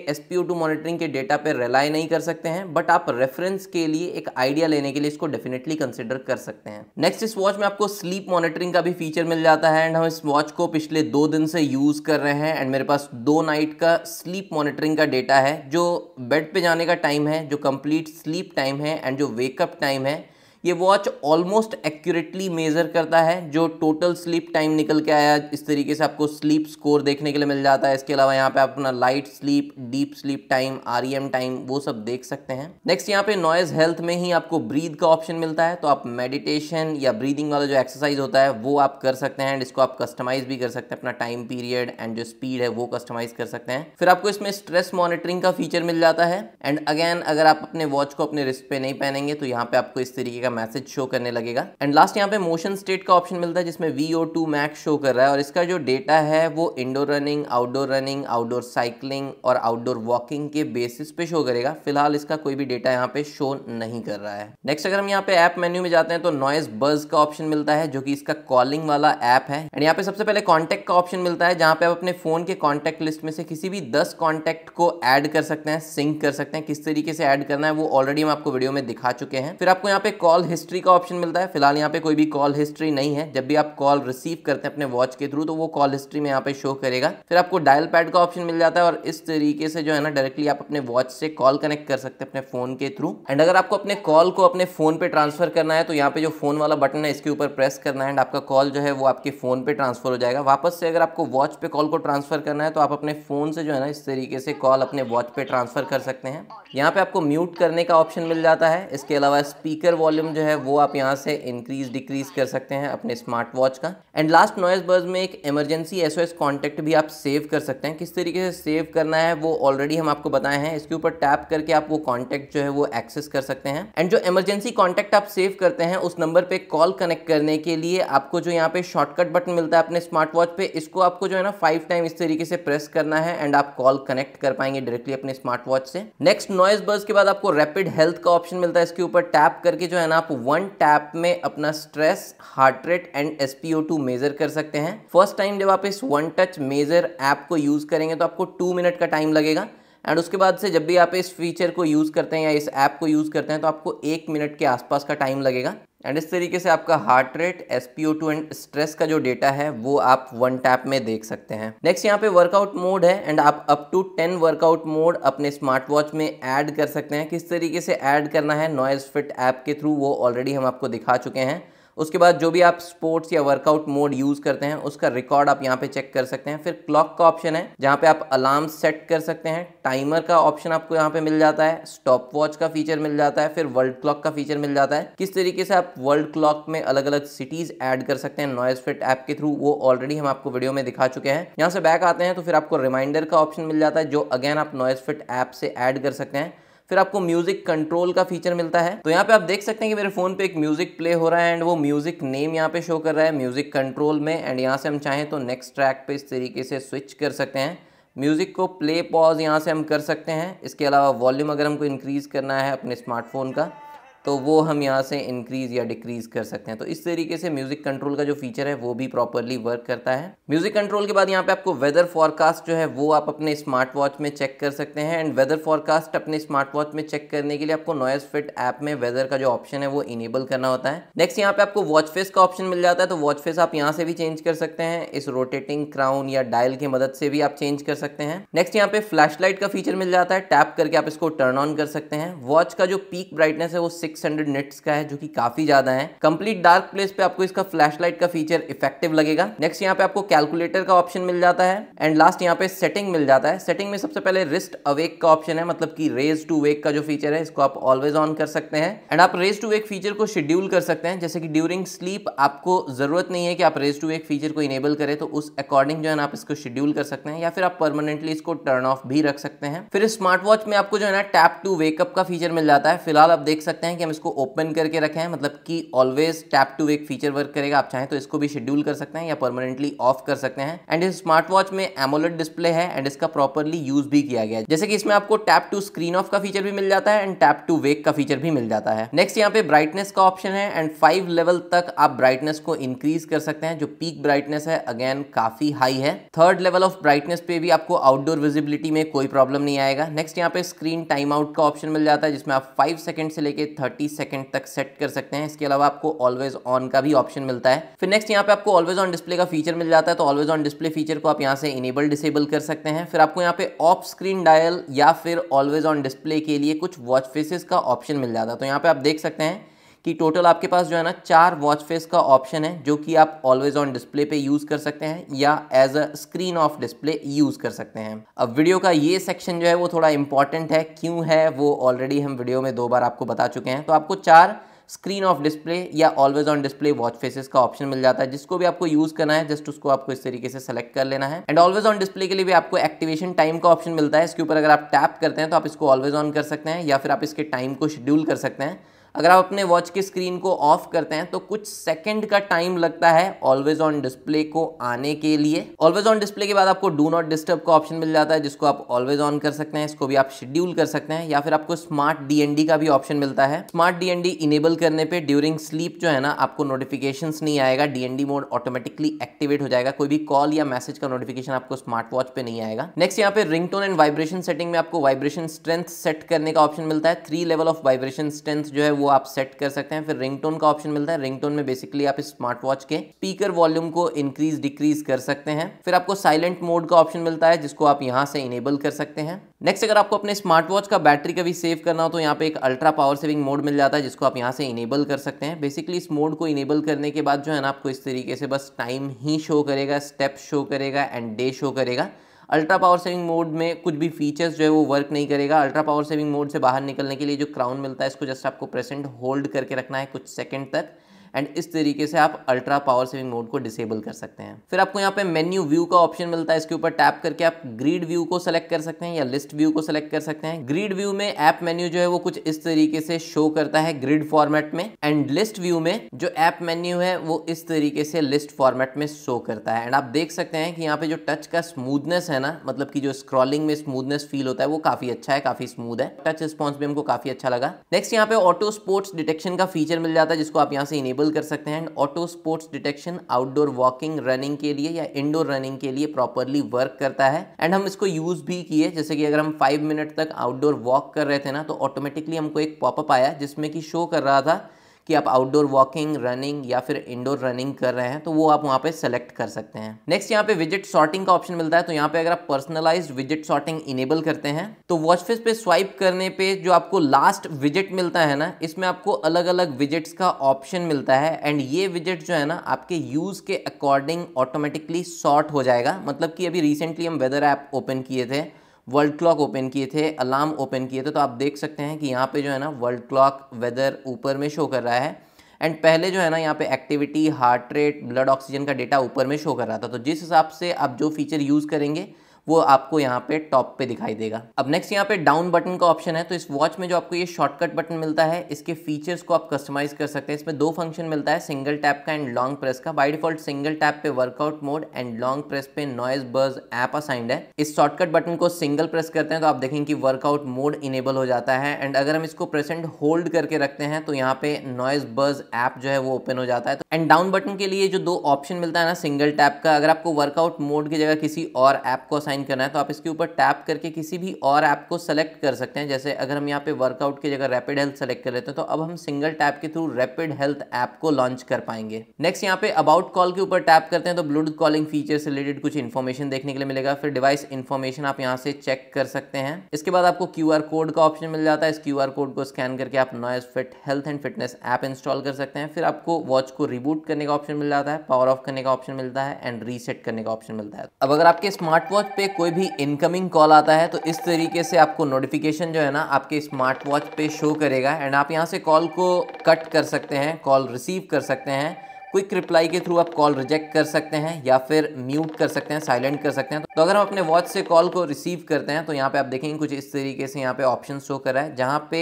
टू मॉनिटरिंग के डेटा पे रिलाई नहीं कर सकते हैं बट आप रेफरेंस के लिए एक आइडिया लेने के लिए इसको डेफिनेटली कंसिडर कर सकते हैं नेक्स्ट इस वॉच में आपको स्लीप मॉनिटरिंग का भी फीचर मिल जाता है एंड हम इस वॉच को पिछले दो दिन से यूज कर रहे हैं एंड मेरे पास दो नाइट का स्लीप मॉनिटरिंग का डेटा है जो बेड पे जाने का टाइम है जो कंप्लीट स्लीप टाइम है एंड जो वेकअप टाइम है ये वॉच ऑलमोस्ट एक्यूरेटली मेज़र करता है जो टोटल स्लीप टाइम निकल के आया इस तरीके से आपको स्लीप स्कोर देखने के लिए मिल जाता है इसके अलावा यहाँ पे आप अपना light sleep deep sleep time R time वो सब देख सकते हैं नेक्स्ट यहाँ पे नॉइज हेल्थ में ही आपको ब्रीद का ऑप्शन मिलता है तो आप मेडिटेशन या ब्रीदिंग वाला जो एक्सरसाइज होता है वो आप कर सकते हैं एंड इसको आप कस्टमाइज भी कर सकते हैं अपना टाइम पीरियड एंड जो स्पीड है वो कस्टमाइज कर सकते हैं फिर आपको इसमें स्ट्रेस मॉनिटरिंग का फीचर मिल जाता है एंड अगेन अगर आप अपने वॉच को अपने रिस्ट पे नहीं पहनेंगे तो यहाँ पे आपको इस तरीके का का मैसेज शो करने लगेगा एंड लास्ट यहाँ पे मोशन स्टेट का ऑप्शन मिलता है जिसमें V O two max show कर रहा है और इसका जो डेटा है वो indoor running outdoor running outdoor cycling और आउटडोर वॉकिंग के बेसिस पे शो करेगा फिलहाल इसका कोई भी डेटा यहाँ पे शो नहीं कर रहा है नेक्स्ट अगर हम यहाँ पे ऐप मेन्यू में जाते हैं तो नॉइस बर्ज का ऑप्शन मिलता है जो कि इसका कॉलिंग वाला ऐप है एंड यहाँ पे सबसे पहले कॉन्टेक्ट का ऑप्शन मिलता है जहाँ पे आप अपने फोन के कॉन्टेक्ट लिस्ट में से किसी भी दस कॉन्टेक्ट को एड कर सकते हैं सिंक कर सकते हैं किस तरीके से एड करना है वो ऑलरेडी हम आपको वीडियो में दिखा चुके हैं फिर आपको यहाँ पे कॉल कॉल हिस्ट्री का ऑप्शन मिलता है फिलहाल यहाँ पे कोई भी कॉल हिस्ट्री नहीं है जब भी आप कॉल रिसीव करते हैं अपने वॉच के थ्रू तो वो कॉल हिस्ट्री में यहाँ पे शो करेगा फिर आपको डायल पैड का ऑप्शन मिल जाता है और इस तरीके से जो है ना डायरेक्टली आप अपने वॉच से कॉल कनेक्ट कर सकते हैं अपने फोन के थ्रू एंड अगर आपको अपने कॉल को अपने फोन पे ट्रांसफर करना है तो यहाँ पे जो फोन वाला बटन है इसके ऊपर प्रेस करना है एंड आपका कॉल जो है वो आपके फोन पे ट्रांसफर हो जाएगा वापस से अगर आपको वॉच पे कॉल को ट्रांसफर करना है तो आप अपने फोन से जो है ना इस तरीके से कॉल अपने वॉच पे ट्रांसफर कर सकते हैं यहाँ पे आपको म्यूट करने का ऑप्शन मिल जाता है इसके अलावा स्पीकर वॉल्यूम आयाम जो है वो आप यहाँ से इंक्रीज डिक्रीज कर सकते हैं अपने स्मार्ट वॉच का एंड लास्ट नॉइज बर्ज में एक emergency S O S contact भी आप सेव कर सकते हैं किस तरीके से सेव करना है वो ऑलरेडी हम आपको बताए हैं इसके ऊपर टैप करके आप वो कॉन्टैक्ट जो है वो एक्सेस कर सकते हैं एंड जो इमरजेंसी कॉन्टैक्ट आप सेव करते हैं उस नंबर पर कॉल कनेक्ट करने के लिए आपको जो यहाँ पे शॉर्टकट बटन मिलता है अपने स्मार्ट वॉच पे इसको आपको जो है ना फाइव टाइम इस तरीके से प्रेस करना है एंड आप कॉल कनेक्ट कर पाएंगे डायरेक्टली अपने स्मार्ट वॉच से नेक्स्ट नॉइज बर्ज के बाद आपको रैपिड हेल्थ का ऑप्शन मिलता है इसके ऊपर टैप करके जो है ना आप वन टैप में अपना stress heart rate and SpO measure कर सकते हैं फर्स्ट टाइम जब आप इस वन टच मेजर ऐप को यूज़ करेंगे तो आपको टू मिनट का टाइम लगेगा एंड उसके बाद से जब भी आप इस फीचर को यूज़ करते हैं या इस ऐप को यूज़ करते हैं तो आपको एक मिनट के आसपास का टाइम लगेगा एंड इस तरीके से आपका heart rate S P O two and stress का जो डेटा है वो आप वन टैप में देख सकते हैं नेक्स्ट यहाँ पे वर्कआउट मोड है एंड आप up to ten workout mode अपने स्मार्ट वॉच में ऐड कर सकते हैं किस तरीके से ऐड करना है नॉइज फिट ऐप के थ्रू वो ऑलरेडी हम आपको दिखा चुके हैं उसके बाद जो भी आप स्पोर्ट्स या वर्कआउट मोड यूज़ करते हैं उसका रिकॉर्ड आप यहाँ पे चेक कर सकते हैं फिर क्लॉक का ऑप्शन है जहाँ पे आप अलार्म सेट कर सकते हैं टाइमर का ऑप्शन आपको यहाँ पे मिल जाता है स्टॉप वॉच का फीचर मिल जाता है फिर वर्ल्ड क्लॉक का फीचर मिल जाता है किस तरीके से आप वर्ल्ड क्लॉक में अलग अलग सिटीज़ ऐड कर सकते हैं नॉइज फिट ऐप के थ्रू वो ऑलरेडी हम आपको वीडियो में दिखा चुके हैं यहाँ से बैक आते हैं तो फिर आपको रिमाइंडर का ऑप्शन मिल जाता है जो अगेन आप नॉइज फिट ऐप से ऐड कर सकते हैं फिर आपको म्यूजिक कंट्रोल का फीचर मिलता है तो यहाँ पे आप देख सकते हैं कि मेरे फोन पे एक म्यूजिक प्ले हो रहा है एंड वो म्यूजिक नेम यहाँ पे शो कर रहा है म्यूजिक कंट्रोल में एंड यहाँ से हम चाहें तो नेक्स्ट ट्रैक पे इस तरीके से स्विच कर सकते हैं म्यूज़िक को प्ले पॉज यहाँ से हम कर सकते हैं इसके अलावा वॉल्यूम अगर हमको इंक्रीज़ करना है अपने स्मार्टफोन का तो वो हम यहाँ से इंक्रीज़ या डिक्रीज़ कर सकते हैं तो इस तरीके से म्यूज़िक कंट्रोल का जो फीचर है वो भी प्रॉपरली वर्क करता है म्यूज़िक कंट्रोल के बाद यहाँ पे आपको वेदर फॉरकास्ट जो है वो आप अपने स्मार्ट वॉच में चेक कर सकते हैं एंड वेदर फॉरकास्ट अपने स्मार्ट वॉच में चेक करने के लिए आपको नॉइस फिट ऐप में वेदर का जो ऑप्शन है वो इनेबल करना होता है नेक्स्ट यहाँ पे आपको वॉच फेस का ऑप्शन मिल जाता है तो वॉच फेस आप यहाँ से भी चेंज कर सकते हैं इस रोटेटिंग क्राउन या डायल की मदद से भी आप चेंज कर सकते हैं नेक्स्ट यहाँ पे फ्लैश लाइट का फीचर मिल जाता है टैप करके आप इसको टर्न ऑन कर सकते हैं वॉच का जो पीक ब्राइटनेस है वो सिक्स 600 निट्स का है जो कि काफी ज्यादा है कंप्लीट डार्क प्लेस पे आपको इसका फ्लैशलाइट का फीचर इफेक्टिव लगेगा नेक्स्ट यहाँ पे आपको कैलकुलेटर का ऑप्शन मिल जाता है एंड लास्ट यहाँ पे सेटिंग मिल जाता है सेटिंग में सबसे पहले रिस्ट अवेक का ऑप्शन है मतलब की रेज टू वेक का जो फीचर है इसको आप ऑलवेज ऑन कर सकते हैं एंड आप रेज टू वेक फीचर को शेड्यूल कर सकते हैं जैसे कि ड्यूरिंग स्लीप आपको जरूरत नहीं है कि आप रेज टू वेक फीचर को इनेबल करें तो उस अकॉर्डिंग जो है ना आप इसको शेड्यूल कर सकते हैं या फिर आप परमानेंटली इसको टर्न ऑफ भी रख सकते हैं फिर स्मार्ट वॉच में आपको जो है ना टैप टू वेकअप का फीचर मिल जाता है फिलहाल आप देख सकते हैं कि हम इसको ओपन करके रखें मतलब कि ऑलवेज टैप टू एक फीचर वर्क करेगा आप चाहें तो इसको भी शेड्यूल कर सकते हैं या परमानेंटली ऑफ कर सकते हैं एंड इस स्मार्ट वॉच में एमोलेट डिस्प्ले है एंड इसका प्रॉपरली यूज भी किया गया है जैसे कि इसमें आपको टैप टू स्क्रीन ऑफ का फीचर भी मिल जाता है एंड टैप टू वेक का फीचर भी मिल जाता है नेक्स्ट यहाँ पे ब्राइटनेस का ऑप्शन है एंड फाइव लेवल तक आप ब्राइटनेस को इंक्रीज कर सकते हैं जो पीक ब्राइटनेस है अगेन काफी हाई है थर्ड लेवल ऑफ ब्राइटनेस पे भी आपको आउटडोर विजिबिलिटी में कोई प्रॉब्लम नहीं आएगा नेक्स्ट यहाँ पे स्क्रीन टाइम आउट का ऑप्शन मिल जाता है जिसमें आप फाइव सेकेंड से लेकर थर्टी सेकेंड तक सेट कर सकते हैं इसके अलावा आपको ऑलवेज ऑन का भी ऑप्शन मिलता है फिर नेक्स्ट यहाँ पे आपको ऑलवेज ऑन डिस्प्ले का फीचर मिल जाता है तो ऑलवेज ऑन डिस्प्ले फीचर को आप यहाँ से इनेबल डिसेबल कर सकते हैं फिर आपको यहाँ पे ऑफ स्क्रीन डायल या फिर ऑलवेज ऑन डिस्प्ले के लिए कुछ वॉच फेसेस का ऑप्शन मिल जाता है तो यहाँ पे आप देख सकते हैं कि टोटल आपके पास जो है ना चार वॉच फेस का ऑप्शन है जो कि आप ऑलवेज ऑन डिस्प्ले पे यूज़ कर सकते हैं या as a screen off display use कर सकते हैं अब वीडियो का ये सेक्शन जो है वो थोड़ा इंपॉर्टेंट है क्यों है वो ऑलरेडी हम वीडियो में दो बार आपको बता चुके हैं तो आपको चार स्क्रीन ऑफ डिस्प्ले या always on display watch faces का ऑप्शन मिल जाता है जिसको भी आपको यूज करना है जस्ट उसको आपको इस तरीके से सेलेक्ट कर लेना है एंड ऑलवेज ऑन डिस्प्ले के लिए भी आपको एक्टिवेशन टाइम का ऑप्शन मिलता है इसके ऊपर अगर आप टैप करते हैं तो आप इसको ऑलवेज ऑन कर सकते हैं या फिर आप इसके टाइम को शेड्यूल कर सकते हैं अगर आप अपने वॉच की स्क्रीन को ऑफ करते हैं तो कुछ सेकंड का टाइम लगता है ऑलवेज ऑन डिस्प्ले को आने के लिए ऑलवेज ऑन डिस्प्ले के बाद आपको डू नॉट डिस्टर्ब का ऑप्शन मिल जाता है जिसको आप ऑलवेज ऑन कर सकते हैं इसको भी आप शेड्यूल कर सकते हैं या फिर आपको स्मार्ट डीएनडी का भी ऑप्शन मिलता है स्मार्ट डीएनडी इनेबल करने पर ड्यूरिंग स्लीप जो है ना आपको नोटिफिकेशन नहीं आएगा डीएनडी मोड ऑटोमेटिकली एक्टिवेट हो जाएगा कोई भी कॉल या मैसेज का नोटिफिकेशन आपको स्मार्ट वॉच पे नहीं आएगा नेक्स्ट यहाँ पे रिंग एंड वाइब्रेशन सेटिंग में आपको वाइब्रेशन स्ट्रेंथ सेट करने का ऑप्शन मिलता है three level of vibration strength जो है वो आप सेट कर सकते हैं फिर रिंगटोन का ऑप्शन मिलता है रिंगटोन में बेसिकली आप स्मार्ट वॉच के स्पीकर वॉल्यूम को इंक्रीज डिक्रीज कर सकते हैं फिर आपको साइलेंट मोड का ऑप्शन मिलता है जिसको आप यहाँ से इनेबल कर सकते हैं नेक्स्ट अगर आपको अपने स्मार्ट वॉच का बैटरी कभी सेव करना हो तो यहाँ पे एक अल्ट्रा पावर सेविंग मोड मिल जाता है जिसको आप यहाँ से इनेबल कर सकते हैं बेसिकली इस मोड को इनेबल करने के बाद जो है ना आपको इस तरीके से बस टाइम ही शो करेगा स्टेप शो करेगा एंड डे शो करेगा अल्ट्रा पावर सेविंग मोड में कुछ भी फीचर्स जो है वो वर्क नहीं करेगा अल्ट्रा पावर सेविंग मोड से बाहर निकलने के लिए जो क्राउन मिलता है इसको जस्ट आपको प्रेसेंट होल्ड करके रखना है कुछ सेकेंड तक एंड इस तरीके से आप अल्ट्रा पावर सेविंग मोड को डिसेबल कर सकते हैं फिर आपको यहाँ पे मेन्यू व्यू का ऑप्शन मिलता है इसके ऊपर टैप करके आप ग्रीड व्यू को सेलेक्ट कर सकते हैं या लिस्ट व्यू को सेलेक्ट कर सकते हैं ग्रीड व्यू में ऐप मेन्यू जो है वो कुछ इस तरीके से शो करता है ग्रीड फॉर्मेट में एंड लिस्ट व्यू में जो ऐप मेन्यू है वो इस तरीके से लिस्ट फॉर्मेट में शो करता है एंड आप देख सकते हैं कि यहाँ पे जो टच का स्मूथनेस है ना मतलब की जो स्क्रॉलिंग में स्मूथनेस फील होता है वो काफी अच्छा है काफी स्मूथ है टच रिस्पॉन्स भी हमको काफी अच्छा लगा नेक्स्ट यहाँ पे ऑटो स्पोर्ट्स डिटेक्शन का फीचर मिल जाता है जिसको आप यहाँ से इनेबल इनेबल कर सकते हैं and auto sports detection outdoor walking running के लिए या इंडोर रनिंग के लिए प्रॉपरली वर्क करता है एंड हम इसको यूज़ भी किए जैसे कि अगर हम फाइव मिनट तक आउटडोर वॉक कर रहे थे ना तो ऑटोमेटिकली हमको एक पॉपअप आया जिसमें कि शो कर रहा था कि आप आउटडोर वॉकिंग रनिंग या फिर इंडोर रनिंग कर रहे हैं तो वो आप वहाँ पे सेलेक्ट कर सकते हैं नेक्स्ट यहाँ पे विजिट सॉर्टिंग का ऑप्शन मिलता है तो यहाँ पे अगर आप पर्सनलाइज विजिट सॉर्टिंग इनेबल करते हैं तो वॉचफेस पे स्वाइप करने पे जो आपको लास्ट विजिट मिलता है ना इसमें आपको अलग अलग विजिट्स का ऑप्शन मिलता है एंड ये विजिट जो है ना आपके यूज़ के अकॉर्डिंग ऑटोमेटिकली सॉर्ट हो जाएगा मतलब कि अभी रिसेंटली हम वेदर ऐप ओपन किए थे वर्ल्ड क्लॉक ओपन किए थे अलार्म ओपन किए थे तो आप देख सकते हैं कि यहाँ पे जो है ना वर्ल्ड क्लॉक वेदर ऊपर में शो कर रहा है एंड पहले जो है ना यहाँ पे activity heart rate blood oxygen का डेटा ऊपर में शो कर रहा था तो जिस हिसाब से आप जो फीचर यूज़ करेंगे वो आपको यहाँ पे टॉप पे दिखाई देगा अब नेक्स्ट यहाँ पे डाउन बटन का ऑप्शन है तो इस वॉच में जो आपको ये शॉर्टकट बटन मिलता है इसके फीचर्स को आप कस्टमाइज कर सकते हैं इसमें दो फंक्शन मिलता है सिंगल टैप का एंड लॉन्ग प्रेस का बाई डिफॉल्ट सिंगल टैप पे workout mode and long press पे नॉइज बर्ज ऐप असाइंड है इस शॉर्टकट बटन को सिंगल प्रेस करते हैं तो आप देखेंगे कि वर्कआउट मोड इनेबल हो जाता है एंड अगर हम इसको प्रेसेंट होल्ड करके रखते हैं तो यहाँ पे नॉइज बर्ज ऐप जो है वो ओपन हो जाता है एंड डाउन बटन के लिए जो दो ऑप्शन मिलता है ना सिंगल टैप का अगर आपको वर्कआउट मोड की जगह किसी और ऐप को असाइन डिज़ाइन करना है तो आप इसके ऊपर टैप करके किसी भी और ऐप को सेलेक्ट कर सकते हैं जैसे अगर हम यहाँ पे वर्कआउट की जगह रैपिड हेल्थ सेलेक्ट कर लेते हैं तो अब हम सिंगल टैप के थ्रू रैपिड हेल्थ ऐप को लॉन्च कर पाएंगे नेक्स्ट यहाँ पे अबाउट कॉल के ऊपर टैप करते हैं तो ब्लूटूथ कॉलिंग फीचर से रिलेटेड कुछ इन्फॉर्मेशन देखने के लिए मिलेगा फिर डिवाइस इन्फॉर्मेशन आप यहाँ से चेक कर सकते हैं इसके बाद आपको क्यू कोड का ऑप्शन मिल जाता है इस क्यू कोड को स्कैन करके आप Noise fit health and fitness app install कर सकते हैं फिर आपको वॉच को रिबूट करने का ऑप्शन मिल जाता है पावर ऑफ करने का ऑप्शन मिलता है एंड रीसेट करने का ऑप्शन मिलता है अब अगर आपके स्मार्ट वॉच पे कोई भी इनकमिंग कॉल आता है तो इस तरीके से आपको नोटिफिकेशन जो है ना आपके स्मार्ट वॉच पे शो करेगा एंड आप यहाँ से कॉल को कट कर सकते हैं कॉल रिसीव कर सकते हैं क्विक रिप्लाई के थ्रू आप कॉल रिजेक्ट कर सकते हैं या फिर म्यूट कर सकते हैं साइलेंट कर सकते हैं तो अगर हम अपने वॉच से कॉल को रिसीव करते हैं तो यहाँ पे आप देखेंगे कुछ इस तरीके से यहाँ पे ऑप्शन शो करा है जहाँ पे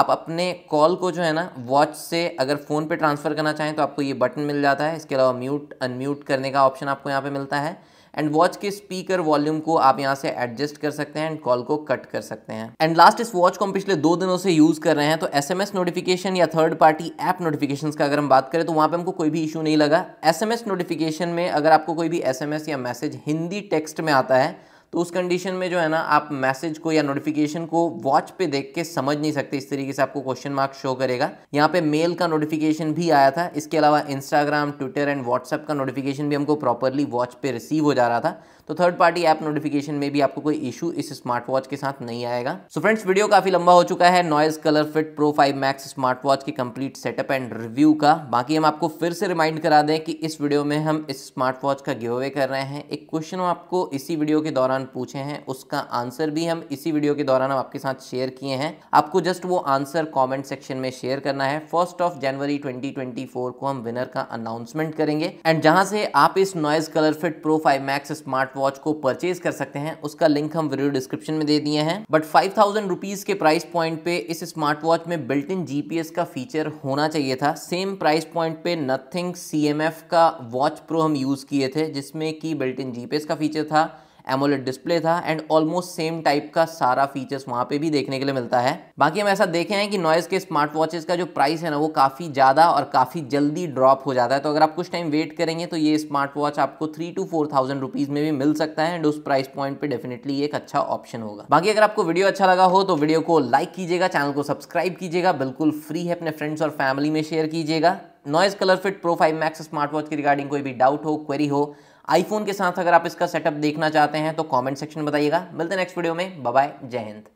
आप अपने कॉल को जो है ना वॉच से अगर फ़ोन पे ट्रांसफ़र करना चाहें तो आपको ये बटन मिल जाता है इसके अलावा म्यूट अनम्यूट करने का ऑप्शन आपको यहाँ पे मिलता है एंड वॉच के स्पीकर वॉल्यूम को आप यहाँ से एडजस्ट कर सकते हैं एंड कॉल को कट कर सकते हैं एंड लास्ट इस वॉच को हम पिछले दो दिनों से यूज़ कर रहे हैं तो एस नोटिफिकेशन या थर्ड पार्टी ऐप नोटिफिकेशन का अगर हम बात करें तो वहाँ पर हमको कोई भी इशू नहीं लगा एस नोटिफिकेशन में अगर आपको कोई भी एस या मैसेज हिंदी टेक्स्ट में आता है तो उस कंडीशन में जो है ना आप मैसेज को या नोटिफिकेशन को वॉच पे देख के समझ नहीं सकते इस तरीके से आपको क्वेश्चन मार्क शो करेगा यहाँ पे मेल का नोटिफिकेशन भी आया था इसके अलावा इंस्टाग्राम ट्विटर एंड व्हाट्सएप का नोटिफिकेशन भी हमको प्रॉपरली वॉच पे रिसीव हो जा रहा था तो थर्ड पार्टी ऐप नोटिफिकेशन में भी आपको कोई इशू इस स्मार्ट वॉच के साथ नहीं आएगा सो so फ्रेंड्स वीडियो काफी लंबा हो चुका है Noise colour fit pro five max smart watch के कंप्लीट सेटअप एंड रिव्यू का बाकी हम आपको फिर से रिमाइंड करा दें कि इस वीडियो में हम इस स्मार्ट वॉच का गिव अवे कर रहे हैं एक क्वेश्चन आपको इसी वीडियो के दौरान पूछे हैं उसका आंसर भी हम इसी वीडियो के दौरान हम आपके साथ शेयर किए हैं आपको जस्ट वो आंसर कॉमेंट सेक्शन में शेयर करना है फर्स्ट ऑफ जनवरी ट्वेंटी को हम विनर का अनाउंसमेंट करेंगे एंड जहां से आप इस Noise colour fit pro five max smart watch watch को परचेज कर सकते हैं उसका लिंक हम वीडियो डिस्क्रिप्शन में दे दिए हैं बट फाइव थाउजेंड रुपीज के प्राइस पॉइंट पे इस स्मार्ट वॉच में बिल्ट इन जीपीएस का फीचर होना चाहिए था सेम प्राइस पॉइंट पे नथिंग सीएमएफ का वॉच प्रो हम यूज किए थे जिसमें कि बिल्ट इन जीपीएस का फीचर था एमोलेट डिस्प्ले था एंड ऑलमोस्ट सेम टाइप का सारा फीचर्स वहाँ पे भी देखने के लिए मिलता है बाकी हम ऐसा देखे हैं कि नॉइज़ के स्मार्ट वॉचेज़ का जो प्राइस है ना वो काफ़ी ज़्यादा और काफ़ी जल्दी ड्रॉप हो जाता है तो अगर आप कुछ टाइम वेट करेंगे तो ये स्मार्ट वॉच आपको three to four thousand rupees में भी मिल सकता है एंड उस प्राइस पॉइंट पर डेफिनेटली एक अच्छा ऑप्शन होगा बाकी अगर आपको वीडियो अच्छा लगा हो तो वीडियो को लाइक कीजिएगा चैनल को सब्सक्राइब कीजिएगा बिल्कुल फ्री है अपने फ्रेंड्स और फैमिली में शेयर कीजिएगा Noise colour fit pro five max smart watch की रिगार्डिंग कोई भी डाउट हो क्वेरी हो आईफोन के साथ अगर आप इसका सेटअप देखना चाहते हैं तो कॉमेंट सेक्शन में बताइएगा मिलते हैं नेक्स्ट वीडियो में बाय जय हिंद